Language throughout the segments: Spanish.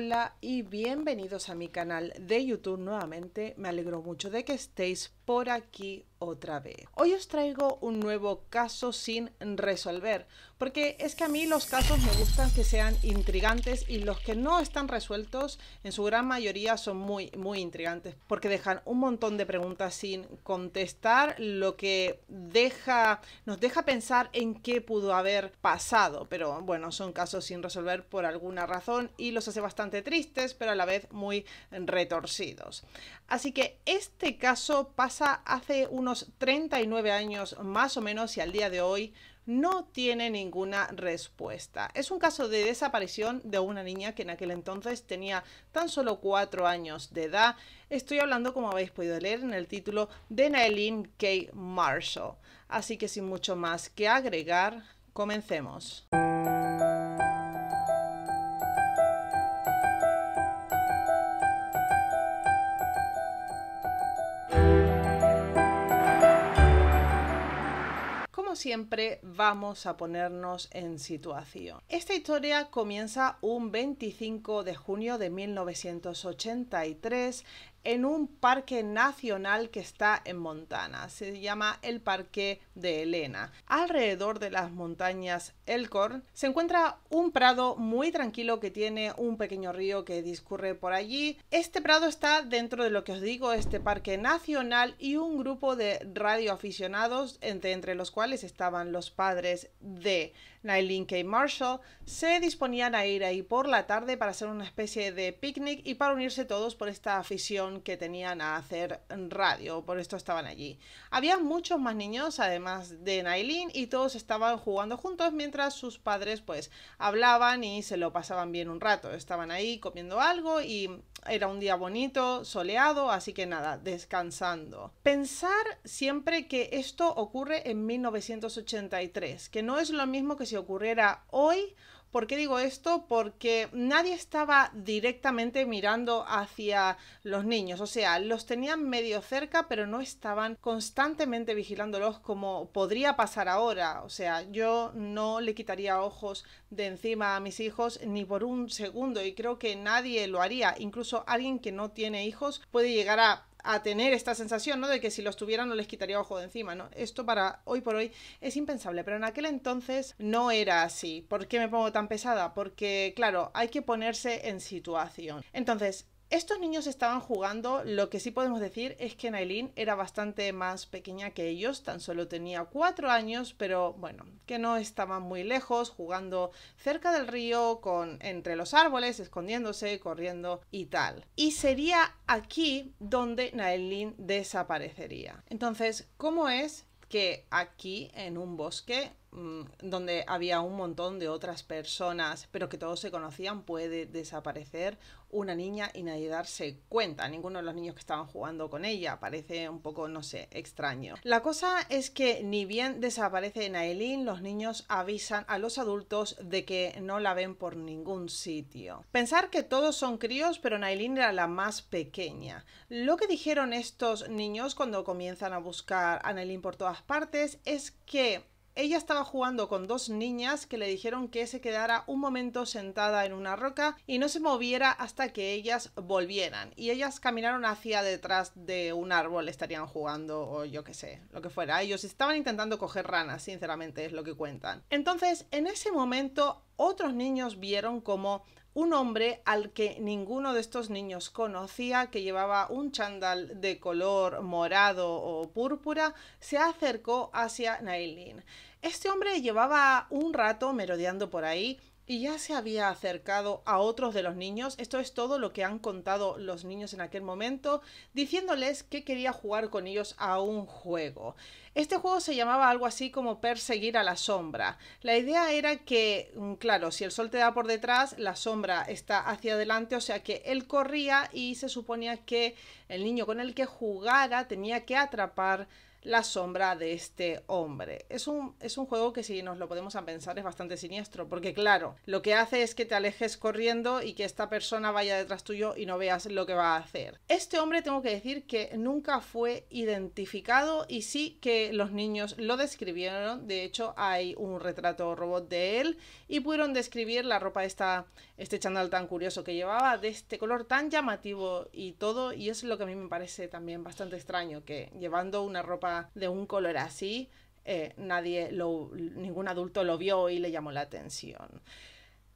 Hola y bienvenidos a mi canal de YouTube nuevamente. Me alegro mucho de que estéis por aquí otra vez. Hoy os traigo un nuevo caso sin resolver, porque es que a mí los casos me gustan que sean intrigantes y los que no están resueltos en su gran mayoría son muy muy intrigantes, porque dejan un montón de preguntas sin contestar, lo que deja nos deja pensar en qué pudo haber pasado, pero bueno, son casos sin resolver por alguna razón y los hace bastante tristes, pero a la vez muy retorcidos. Así que este caso pasa hace unos 39 años más o menos y al día de hoy no tiene ninguna respuesta. Es un caso de desaparición de una niña que en aquel entonces tenía tan solo 4 años de edad. Estoy hablando, como habéis podido leer en el título, de Naelin K. Marshall. Así que sin mucho más que agregar, comencemos. siempre, vamos a ponernos en situación. Esta historia comienza un 25 de junio de 1983 en un parque nacional que está en Montana. Se llama el Parque de Elena. Alrededor de las montañas Elkhorn se encuentra un prado muy tranquilo que tiene un pequeño río que discurre por allí. Este prado está dentro de lo que os digo, este parque nacional y un grupo de radioaficionados, entre, entre los cuales estaban los padres de Nailin K. Marshall, se disponían a ir ahí por la tarde para hacer una especie de picnic y para unirse todos por esta afición que tenían a hacer radio, por esto estaban allí. Había muchos más niños, además de Nailin, y todos estaban jugando juntos mientras sus padres pues hablaban y se lo pasaban bien un rato. Estaban ahí comiendo algo y era un día bonito, soleado, así que nada, descansando. Pensar siempre que esto ocurre en 1983, que no es lo mismo que si ocurriera hoy ¿Por qué digo esto? Porque nadie estaba directamente mirando hacia los niños, o sea, los tenían medio cerca, pero no estaban constantemente vigilándolos como podría pasar ahora. O sea, yo no le quitaría ojos de encima a mis hijos ni por un segundo y creo que nadie lo haría. Incluso alguien que no tiene hijos puede llegar a a tener esta sensación, ¿no? De que si los tuvieran no les quitaría ojo de encima, ¿no? Esto para hoy por hoy es impensable, pero en aquel entonces no era así. ¿Por qué me pongo tan pesada? Porque, claro, hay que ponerse en situación. Entonces, estos niños estaban jugando, lo que sí podemos decir es que Nailin era bastante más pequeña que ellos, tan solo tenía cuatro años, pero bueno, que no estaban muy lejos, jugando cerca del río, con, entre los árboles, escondiéndose, corriendo y tal. Y sería aquí donde Nailin desaparecería. Entonces, ¿cómo es que aquí, en un bosque, Mm, donde había un montón de otras personas, pero que todos se conocían, puede desaparecer una niña y nadie darse cuenta. Ninguno de los niños que estaban jugando con ella. Parece un poco, no sé, extraño. La cosa es que ni bien desaparece Nailin, los niños avisan a los adultos de que no la ven por ningún sitio. Pensar que todos son críos, pero Nailin era la más pequeña. Lo que dijeron estos niños cuando comienzan a buscar a Nailin por todas partes es que ella estaba jugando con dos niñas que le dijeron que se quedara un momento sentada en una roca y no se moviera hasta que ellas volvieran. Y ellas caminaron hacia detrás de un árbol, estarían jugando o yo qué sé, lo que fuera. Ellos estaban intentando coger ranas, sinceramente es lo que cuentan. Entonces, en ese momento, otros niños vieron como un hombre al que ninguno de estos niños conocía, que llevaba un chandal de color morado o púrpura, se acercó hacia Nailin. Este hombre llevaba un rato merodeando por ahí y ya se había acercado a otros de los niños, esto es todo lo que han contado los niños en aquel momento, diciéndoles que quería jugar con ellos a un juego. Este juego se llamaba algo así como perseguir a la sombra. La idea era que, mm, claro, si el sol te da por detrás, la sombra está hacia adelante, o sea que él corría y se suponía que el niño con el que jugara tenía que atrapar la sombra de este hombre. Es un, es un juego que si nos lo podemos a pensar es bastante siniestro, porque claro, lo que hace es que te alejes corriendo y que esta persona vaya detrás tuyo y no veas lo que va a hacer. Este hombre tengo que decir que nunca fue identificado y sí que los niños lo describieron, de hecho hay un retrato robot de él y pudieron describir la ropa esta este chandal tan curioso que llevaba, de este color tan llamativo y todo, y es lo que a mí me parece también bastante extraño, que llevando una ropa de un color así, eh, nadie, lo, ningún adulto lo vio y le llamó la atención.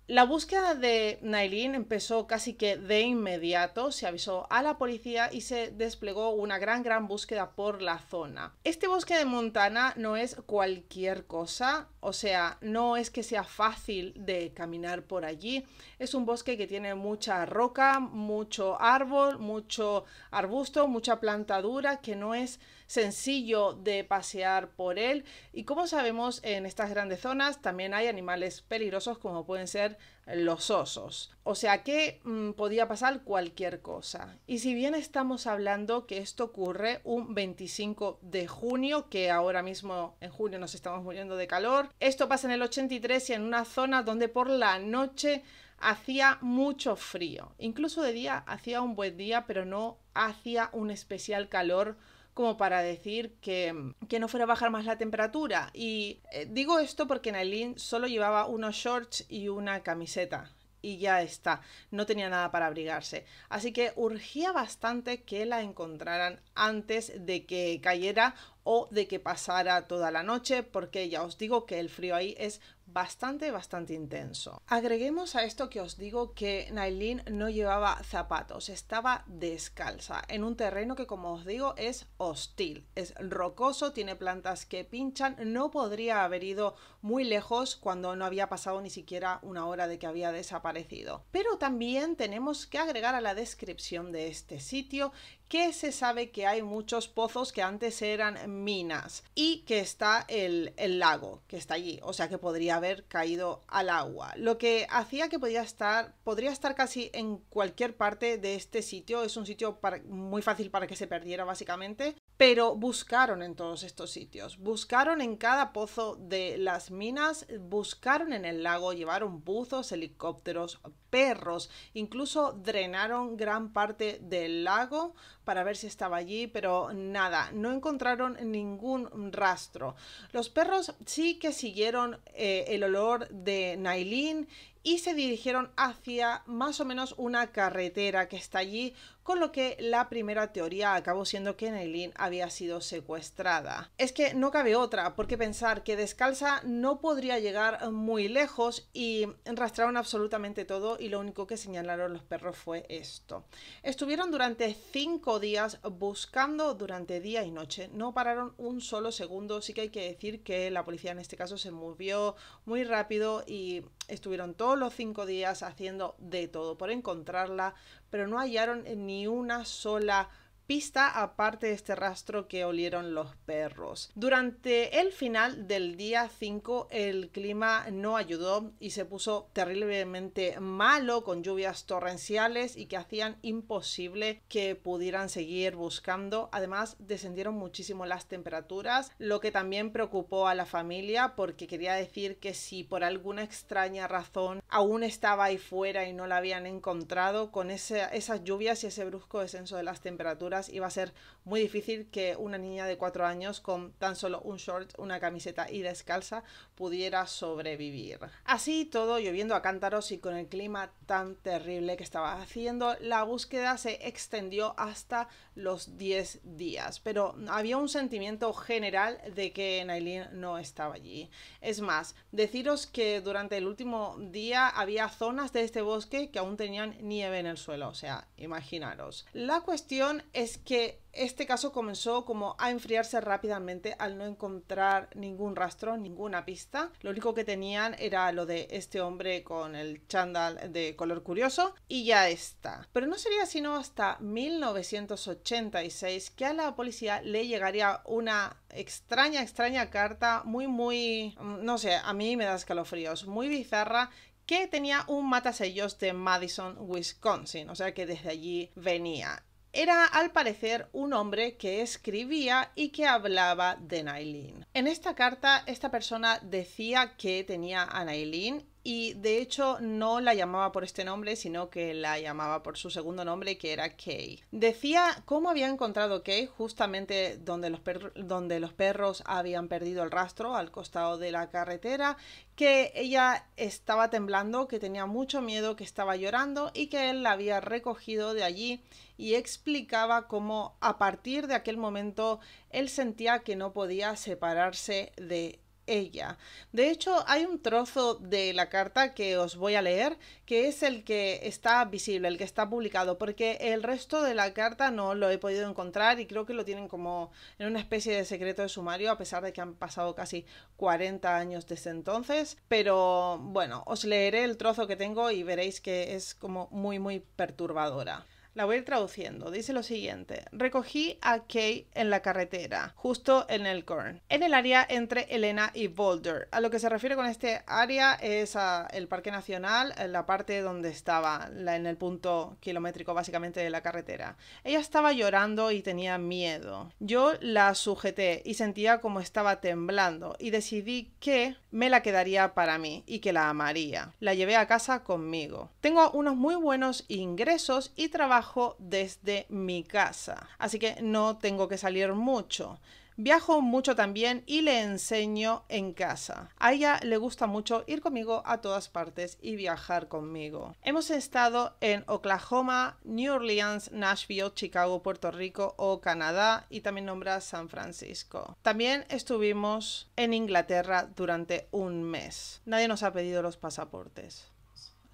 La búsqueda de Nailin empezó casi que de inmediato, se avisó a la policía y se desplegó una gran, gran búsqueda por la zona. Este bosque de Montana no es cualquier cosa, o sea, no es que sea fácil de caminar por allí. Es un bosque que tiene mucha roca, mucho árbol, mucho arbusto, mucha planta dura, que no es sencillo de pasear por él. Y como sabemos, en estas grandes zonas también hay animales peligrosos como pueden ser los osos. O sea que mm, podía pasar cualquier cosa. Y si bien estamos hablando que esto ocurre un 25 de junio, que ahora mismo en junio nos estamos muriendo de calor, esto pasa en el 83 y en una zona donde por la noche hacía mucho frío. Incluso de día hacía un buen día, pero no hacía un especial calor como para decir que, no fuera a bajar más la temperatura. Y eh, digo esto porque Nailin solo llevaba unos shorts y una camiseta. Y ya está, no tenía nada para abrigarse. Así que urgía bastante que la encontraran antes de que cayera o de que pasara toda la noche, porque ya os digo que el frío ahí es bastante, bastante intenso. Agreguemos a esto que os digo que Nailin no llevaba zapatos, estaba descalza, en un terreno que como os digo es hostil, es rocoso, tiene plantas que pinchan, no podría haber ido muy lejos cuando no había pasado ni siquiera una hora de que había desaparecido. Pero también tenemos que agregar a la descripción de este sitio que se sabe que hay muchos pozos que antes eran minas y que está el, lago que está allí, o sea que podría haber caído al agua. Lo que hacía que podía estar, podría estar casi en cualquier parte de este sitio, es un sitio muy fácil para que se perdiera básicamente, pero buscaron en todos estos sitios, buscaron en cada pozo de las minas, buscaron en el lago, llevaron buzos, helicópteros, perros. Incluso drenaron gran parte del lago para ver si estaba allí, pero nada, no encontraron ningún rastro. Los perros sí que siguieron eh, el olor de Nailin y se dirigieron hacia más o menos una carretera que está allí con lo que la primera teoría acabó siendo que Neilin había sido secuestrada. Es que no cabe otra, porque pensar que descalza no podría llegar muy lejos y arrastraron absolutamente todo y lo único que señalaron los perros fue esto. Estuvieron durante cinco días buscando durante día y noche, no pararon un solo segundo, sí que hay que decir que la policía en este caso se movió muy rápido y estuvieron todos los cinco días haciendo de todo por encontrarla, pero no hallaron ni ni una sola vista, aparte de este rastro que olieron los perros. Durante el final del día 5 el clima no ayudó y se puso terriblemente malo con lluvias torrenciales y que hacían imposible que pudieran seguir buscando. Además descendieron muchísimo las temperaturas, lo que también preocupó a la familia porque quería decir que si por alguna extraña razón aún estaba ahí fuera y no la habían encontrado con esas lluvias y ese brusco descenso de las temperaturas y va a ser muy difícil que una niña de 4 años con tan solo un short, una camiseta y descalza pudiera sobrevivir. Así todo, lloviendo a cántaros y con el clima tan terrible que estaba haciendo, la búsqueda se extendió hasta los 10 días, pero había un sentimiento general de que Nailin no estaba allí. Es más, deciros que durante el último día había zonas de este bosque que aún tenían nieve en el suelo, o sea, imaginaros. La cuestión es que este caso comenzó como a enfriarse rápidamente al no encontrar ningún rastro, ninguna pista. Lo único que tenían era lo de este hombre con el chándal de color curioso y ya está. Pero no sería sino hasta 1986 que a la policía le llegaría una extraña, extraña carta muy, muy, mm, no sé, a mí me da escalofríos, muy bizarra que tenía un matasellos de Madison, Wisconsin, o sea que desde allí venía. Era al parecer un hombre que escribía y que hablaba de Nailin. En esta carta esta persona decía que tenía a Nailin y de hecho no la llamaba por este nombre, sino que la llamaba por su segundo nombre, que era Kay. Decía cómo había encontrado Kay justamente donde los, donde los perros habían perdido el rastro, al costado de la carretera, que ella estaba temblando, que tenía mucho miedo, que estaba llorando y que él la había recogido de allí y explicaba cómo a partir de aquel momento él sentía que no podía separarse de ella. De hecho, hay un trozo de la carta que os voy a leer, que es el que está visible, el que está publicado, porque el resto de la carta no lo he podido encontrar y creo que lo tienen como en una especie de secreto de sumario, a pesar de que han pasado casi 40 años desde entonces. Pero bueno, os leeré el trozo que tengo y veréis que es como muy, muy perturbadora. La voy a ir traduciendo. Dice lo siguiente. Recogí a Kay en la carretera, justo en el corn, en el área entre Elena y Boulder. A lo que se refiere con este área es a el Parque Nacional, la parte donde estaba, en el punto kilométrico básicamente de la carretera. Ella estaba llorando y tenía miedo. Yo la sujeté y sentía como estaba temblando y decidí que me la quedaría para mí y que la amaría. La llevé a casa conmigo. Tengo unos muy buenos ingresos y trabajo desde mi casa, así que no tengo que salir mucho. Viajo mucho también y le enseño en casa. A ella le gusta mucho ir conmigo a todas partes y viajar conmigo. Hemos estado en Oklahoma, New Orleans, Nashville, Chicago, Puerto Rico o Canadá y también nombra San Francisco. También estuvimos en Inglaterra durante un mes. Nadie nos ha pedido los pasaportes.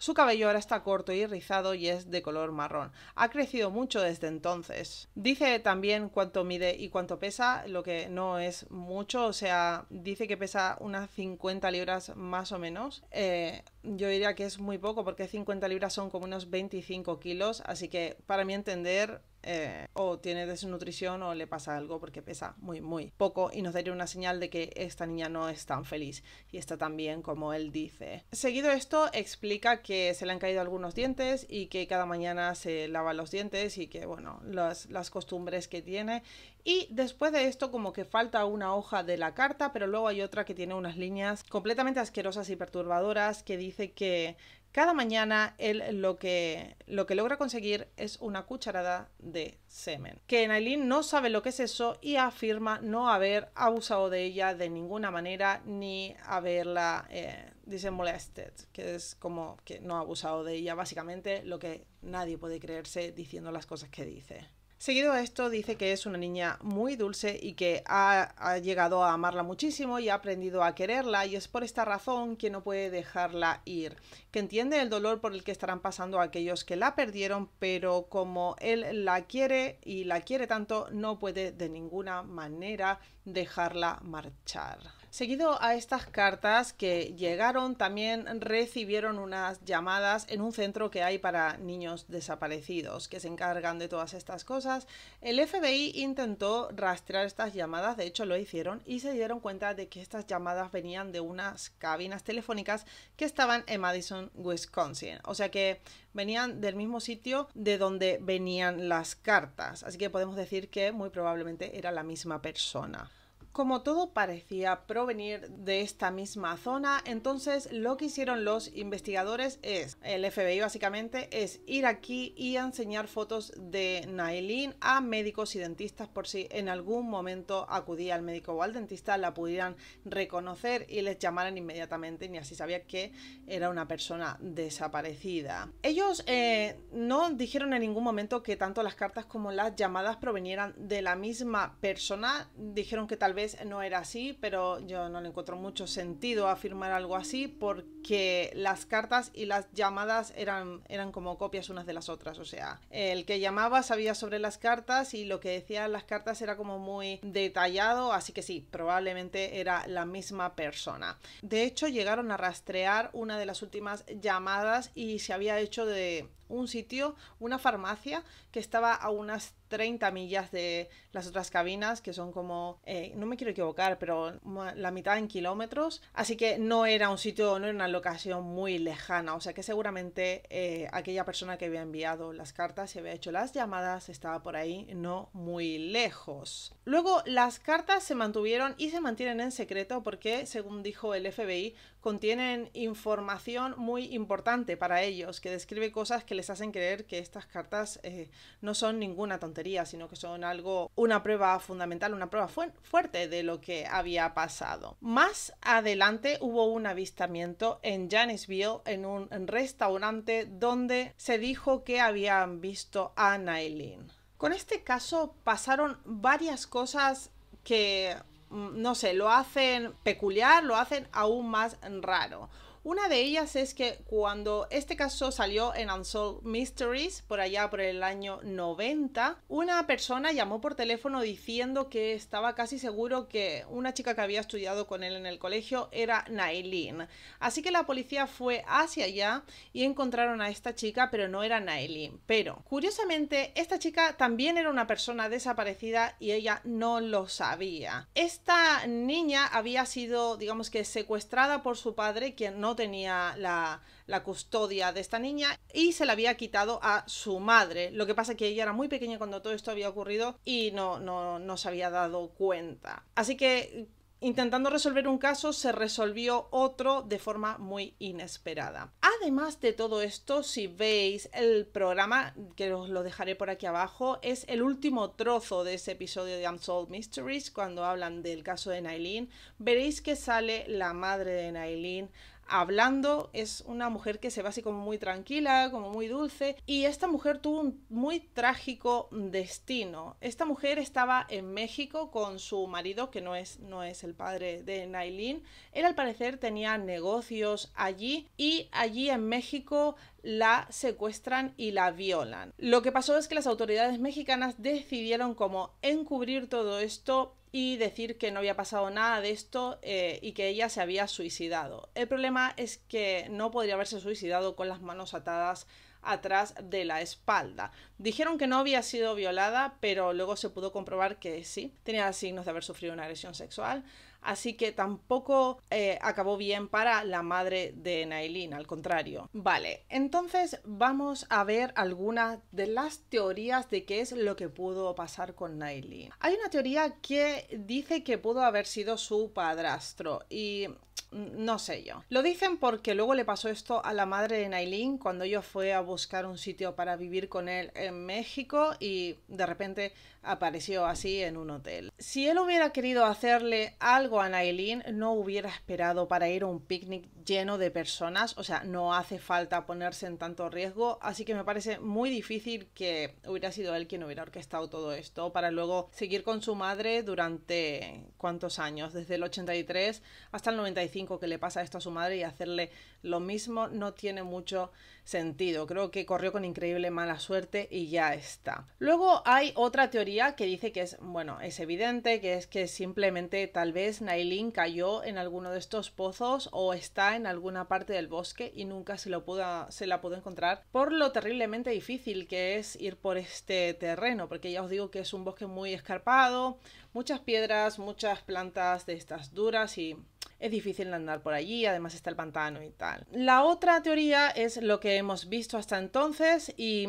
Su cabello ahora está corto y rizado y es de color marrón. Ha crecido mucho desde entonces. Dice también cuánto mide y cuánto pesa, lo que no es mucho, o sea, dice que pesa unas 50 libras más o menos. Eh, yo diría que es muy poco porque 50 libras son como unos 25 kilos, así que para mi entender eh, o tiene desnutrición o le pasa algo porque pesa muy, muy poco y nos daría una señal de que esta niña no es tan feliz y está tan bien como él dice. Seguido esto explica que se le han caído algunos dientes y que cada mañana se lava los dientes y que, bueno, las, las costumbres que tiene. Y después de esto como que falta una hoja de la carta, pero luego hay otra que tiene unas líneas completamente asquerosas y perturbadoras que dice que cada mañana él lo que, lo que logra conseguir es una cucharada de semen. Que Nailin no sabe lo que es eso y afirma no haber abusado de ella de ninguna manera ni haberla, eh, dice, molested, que es como que no ha abusado de ella, básicamente lo que nadie puede creerse diciendo las cosas que dice. Seguido a esto dice que es una niña muy dulce y que ha, ha, llegado a amarla muchísimo y ha aprendido a quererla y es por esta razón que no puede dejarla ir, que entiende el dolor por el que estarán pasando aquellos que la perdieron, pero como él la quiere y la quiere tanto, no puede de ninguna manera dejarla marchar. Seguido a estas cartas que llegaron, también recibieron unas llamadas en un centro que hay para niños desaparecidos que se encargan de todas estas cosas. El FBI intentó rastrear estas llamadas, de hecho lo hicieron, y se dieron cuenta de que estas llamadas venían de unas cabinas telefónicas que estaban en Madison, Wisconsin. O sea que venían del mismo sitio de donde venían las cartas. Así que podemos decir que muy probablemente era la misma persona. Como todo parecía provenir de esta misma zona, entonces lo que hicieron los investigadores es, el FBI básicamente, es ir aquí y enseñar fotos de Nailin a médicos y dentistas por si en algún momento acudía al médico o al dentista, la pudieran reconocer y les llamaran inmediatamente, ni así sabía que era una persona desaparecida. Ellos eh, no dijeron en ningún momento que tanto las cartas como las llamadas provenieran de la misma persona, dijeron que tal vez no era así, pero yo no le encuentro mucho sentido afirmar algo así porque las cartas y las llamadas eran, eran como copias unas de las otras. O sea, el que llamaba sabía sobre las cartas y lo que decían las cartas era como muy detallado, así que sí, probablemente era la misma persona. De hecho, llegaron a rastrear una de las últimas llamadas y se había hecho de un sitio, una farmacia que estaba a unas 30 millas de las otras cabinas, que son como, eh, no me quiero equivocar, pero la mitad en kilómetros. Así que no era un sitio, no era una locación muy lejana. O sea que seguramente eh, aquella persona que había enviado las cartas y había hecho las llamadas estaba por ahí, no muy lejos. Luego las cartas se mantuvieron y se mantienen en secreto porque, según dijo el FBI, contienen información muy importante para ellos, que describe cosas que les hacen creer que estas cartas eh, no son ninguna tontería, sino que son algo, una prueba fundamental, una prueba fuerte de lo que había pasado. Más adelante hubo un avistamiento en Janisville, en un restaurante donde se dijo que habían visto a Nailin. Con este caso pasaron varias cosas que Mm, no sé, lo hacen peculiar, lo hacen aún más raro. Una de ellas es que cuando este caso salió en Unsolved Mysteries, por allá por el año 90, una persona llamó por teléfono diciendo que estaba casi seguro que una chica que había estudiado con él en el colegio era Nailin. Así que la policía fue hacia allá y encontraron a esta chica, pero no era Nailin. Pero, curiosamente, esta chica también era una persona desaparecida y ella no lo sabía. Esta niña había sido, digamos que, secuestrada por su padre, quien no tenía la, custodia de esta niña y se la había quitado a su madre. Lo que pasa es que ella era muy pequeña cuando todo esto había ocurrido y no, no, se había dado cuenta. Así que Intentando resolver un caso, se resolvió otro de forma muy inesperada. Además de todo esto, si veis el programa, que os lo dejaré por aquí abajo, es el último trozo de ese episodio de Unsolved Mysteries, cuando hablan del caso de Nailin, veréis que sale la madre de Nailin hablando, es una mujer que se va así como muy tranquila, como muy dulce, y esta mujer tuvo un muy trágico destino. Esta mujer estaba en México con su marido, que no es, no es el padre de Nailin. Él al parecer tenía negocios allí y allí en México la secuestran y la violan. Lo que pasó es que las autoridades mexicanas decidieron como encubrir todo esto y decir que no había pasado nada de esto eh, y que ella se había suicidado. El problema es que no podría haberse suicidado con las manos atadas atrás de la espalda. Dijeron que no había sido violada, pero luego se pudo comprobar que sí, tenía signos de haber sufrido una agresión sexual. Así que tampoco eh, acabó bien para la madre de Nailin, al contrario. Vale, entonces vamos a ver algunas de las teorías de qué es lo que pudo pasar con Nailin. Hay una teoría que dice que pudo haber sido su padrastro y mm, no sé yo. Lo dicen porque luego le pasó esto a la madre de Nailin cuando ella fue a buscar un sitio para vivir con él en México y de repente apareció así en un hotel. Si él hubiera querido hacerle algo a Nailin, no hubiera esperado para ir a un picnic lleno de personas, o sea, no hace falta ponerse en tanto riesgo, así que me parece muy difícil que hubiera sido él quien hubiera orquestado todo esto para luego seguir con su madre durante cuántos años, desde el 83 hasta el 95 que le pasa esto a su madre y hacerle lo mismo no tiene mucho sentido. Creo que corrió con increíble mala suerte y ya está. Luego hay otra teoría que dice que es, bueno, es evidente, que es que simplemente tal vez Nailin cayó en alguno de estos pozos o está en alguna parte del bosque y nunca se, lo se la pudo encontrar por lo terriblemente difícil que es ir por este terreno, porque ya os digo que es un bosque muy escarpado, muchas piedras, muchas plantas de estas duras y es difícil andar por allí, además está el pantano y tal. La otra teoría es lo que hemos visto hasta entonces y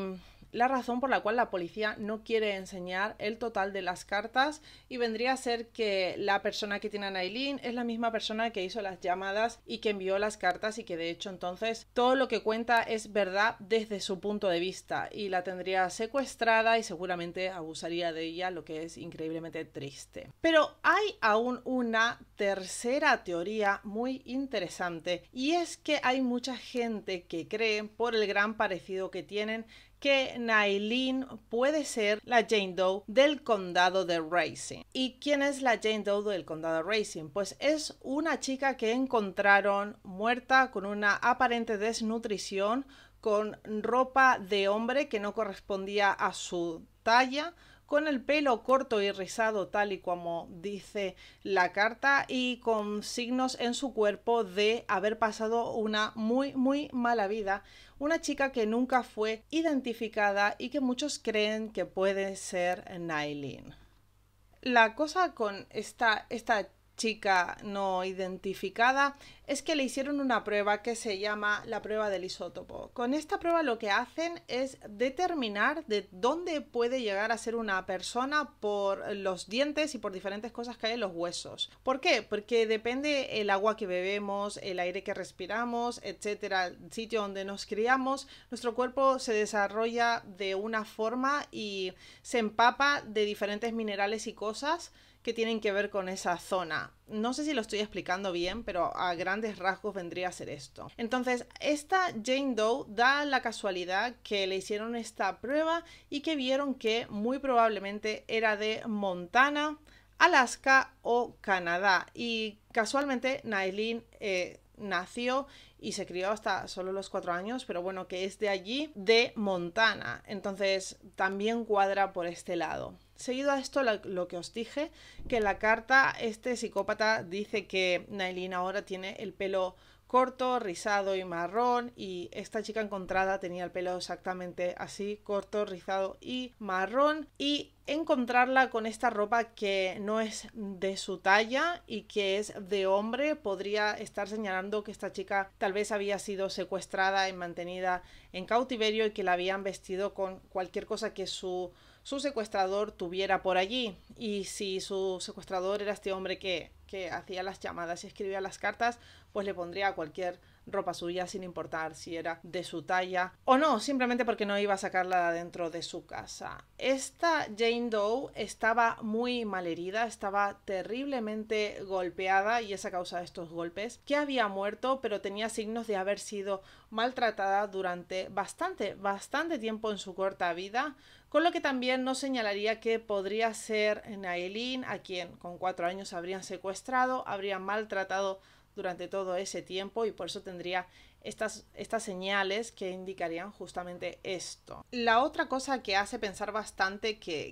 la razón por la cual la policía no quiere enseñar el total de las cartas y vendría a ser que la persona que tiene a Nailin es la misma persona que hizo las llamadas y que envió las cartas y que de hecho entonces todo lo que cuenta es verdad desde su punto de vista y la tendría secuestrada y seguramente abusaría de ella, lo que es increíblemente triste. Pero hay aún una tercera teoría muy interesante y es que hay mucha gente que cree por el gran parecido que tienen que Nailin puede ser la Jane Doe del condado de Racing. ¿Y quién es la Jane Doe del condado de Racing? Pues es una chica que encontraron muerta con una aparente desnutrición, con ropa de hombre que no correspondía a su talla, con el pelo corto y rizado tal y como dice la carta y con signos en su cuerpo de haber pasado una muy muy mala vida, una chica que nunca fue identificada y que muchos creen que puede ser Nailin. La cosa con esta, esta chica no identificada es que le hicieron una prueba que se llama la prueba del isótopo. Con esta prueba lo que hacen es determinar de dónde puede llegar a ser una persona por los dientes y por diferentes cosas que hay en los huesos. ¿Por qué? Porque depende el agua que bebemos, el aire que respiramos, etcétera, el sitio donde nos criamos, nuestro cuerpo se desarrolla de una forma y se empapa de diferentes minerales y cosas tienen que ver con esa zona. No sé si lo estoy explicando bien, pero a grandes rasgos vendría a ser esto. Entonces, esta Jane Doe da la casualidad que le hicieron esta prueba y que vieron que muy probablemente era de Montana, Alaska o Canadá. Y casualmente Nailin eh, nació y se crió hasta solo los cuatro años, pero bueno, que es de allí, de Montana. Entonces también cuadra por este lado seguido a esto lo, que os dije, que en la carta este psicópata dice que Nailin ahora tiene el pelo corto, rizado y marrón y esta chica encontrada tenía el pelo exactamente así, corto, rizado y marrón y encontrarla con esta ropa que no es de su talla y que es de hombre podría estar señalando que esta chica tal vez había sido secuestrada y mantenida en cautiverio y que la habían vestido con cualquier cosa que su su secuestrador tuviera por allí. Y si su secuestrador era este hombre que, que hacía las llamadas y escribía las cartas, pues le pondría a cualquier ropa suya sin importar si era de su talla o no, simplemente porque no iba a sacarla dentro de su casa. Esta Jane Doe estaba muy malherida, estaba terriblemente golpeada y es a causa de estos golpes que había muerto, pero tenía signos de haber sido maltratada durante bastante, bastante tiempo en su corta vida, con lo que también nos señalaría que podría ser Aileen a quien con cuatro años habrían secuestrado, habrían maltratado durante todo ese tiempo y por eso tendría estas, estas señales que indicarían justamente esto. La otra cosa que hace pensar bastante que,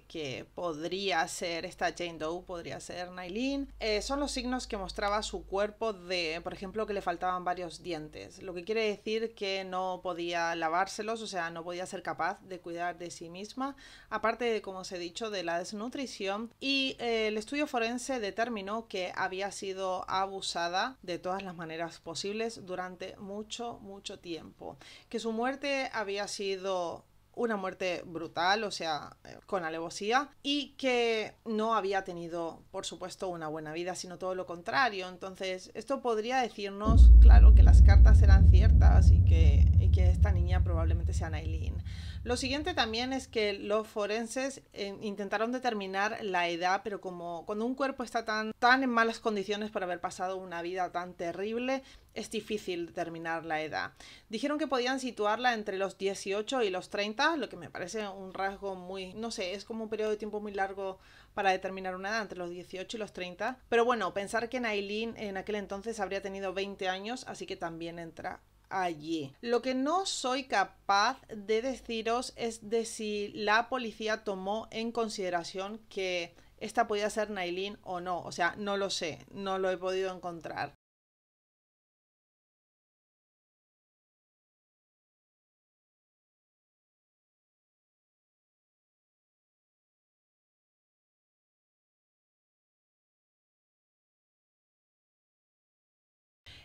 podría ser esta Jane Doe, podría ser Nailin, eh, son los signos que mostraba su cuerpo de, por ejemplo, que le faltaban varios dientes, lo que quiere decir que no podía lavárselos, o sea, no podía ser capaz de cuidar de sí misma, aparte de, como os he dicho, de la desnutrición. Y eh, el estudio forense determinó que había sido abusada de todas las maneras posibles durante mucho mucho, tiempo. Que su muerte había sido una muerte brutal, o sea, eh, con alevosía, y que no había tenido, por supuesto, una buena vida, sino todo lo contrario. Entonces, esto podría decirnos, claro, que las cartas eran ciertas y que, esta niña probablemente sea Nailin. Lo siguiente también es que los forenses eh, intentaron determinar la edad, pero como cuando un cuerpo está tan, tan en malas condiciones por haber pasado una vida tan terrible, es difícil determinar la edad. Dijeron que podían situarla entre los 18 y los 30, lo que me parece un rasgo muy, no sé, es como un periodo de tiempo muy largo para determinar una edad, entre los 18 y los 30. Pero bueno, pensar que Nailin en aquel entonces habría tenido 20 años, así que también entra allí. Lo que no soy capaz de deciros es de si la policía tomó en consideración que esta podía ser Nailin o no. O sea, no lo sé, no lo he podido encontrar.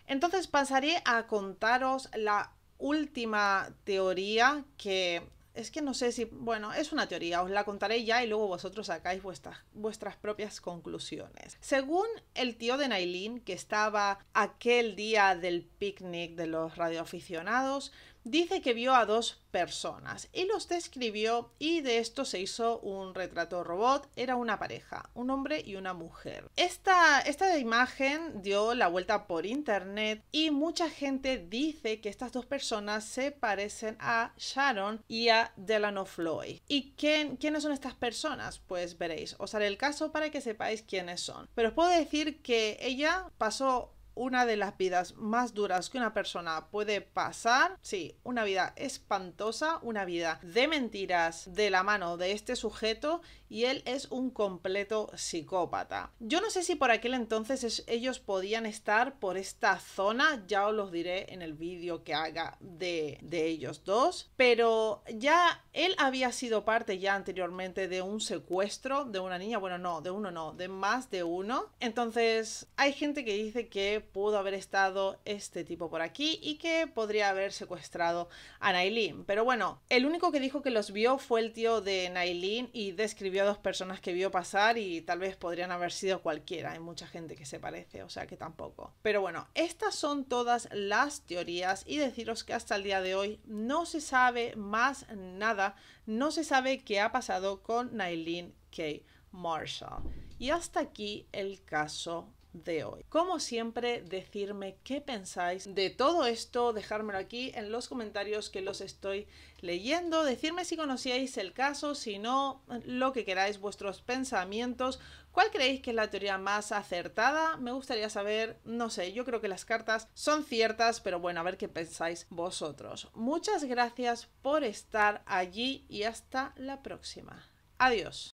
Entonces pasaré a contaros la última teoría que es que no sé si, bueno, es una teoría, os la contaré ya y luego vosotros sacáis vuestras, propias conclusiones. Según el tío de Nailin, que estaba aquel día del picnic de los radioaficionados, dice que vio a dos personas y los describió y de esto se hizo un retrato robot. Era una pareja, un hombre y una mujer. Esta, esta imagen dio la vuelta por internet y mucha gente dice que estas dos personas se parecen a Sharon y a Delano Floyd. ¿Y quién, quiénes son estas personas? Pues veréis, os haré el caso para que sepáis quiénes son. Pero os puedo decir que ella pasó una de las vidas más duras que una persona puede pasar. Sí, una vida espantosa, una vida de mentiras de la mano de este sujeto y él es un completo psicópata. Yo no sé si por aquel entonces ellos podían estar por esta zona, ya os lo diré en el vídeo que haga de, de ellos dos, pero ya él había sido parte ya anteriormente de un secuestro de una niña, bueno, no, de uno no, de más de uno. Entonces hay gente que dice que pudo haber estado este tipo por aquí y que podría haber secuestrado a Nailin. Pero bueno, el único que dijo que los vio fue el tío de Nailin y describió a dos personas que vio pasar y tal vez podrían haber sido cualquiera. Hay mucha gente que se parece, o sea que tampoco. Pero bueno, estas son todas las teorías y deciros que hasta el día de hoy no se sabe más nada, no se sabe qué ha pasado con Nailin K. Marshall. Y hasta aquí el caso de hoy. Como siempre, decirme qué pensáis de todo esto, dejármelo aquí en los comentarios que los estoy leyendo, decirme si conocíais el caso, si no, lo que queráis, vuestros pensamientos, cuál creéis que es la teoría más acertada, me gustaría saber, no sé, yo creo que las cartas son ciertas, pero bueno, a ver qué pensáis vosotros. Muchas gracias por estar allí y hasta la próxima. Adiós.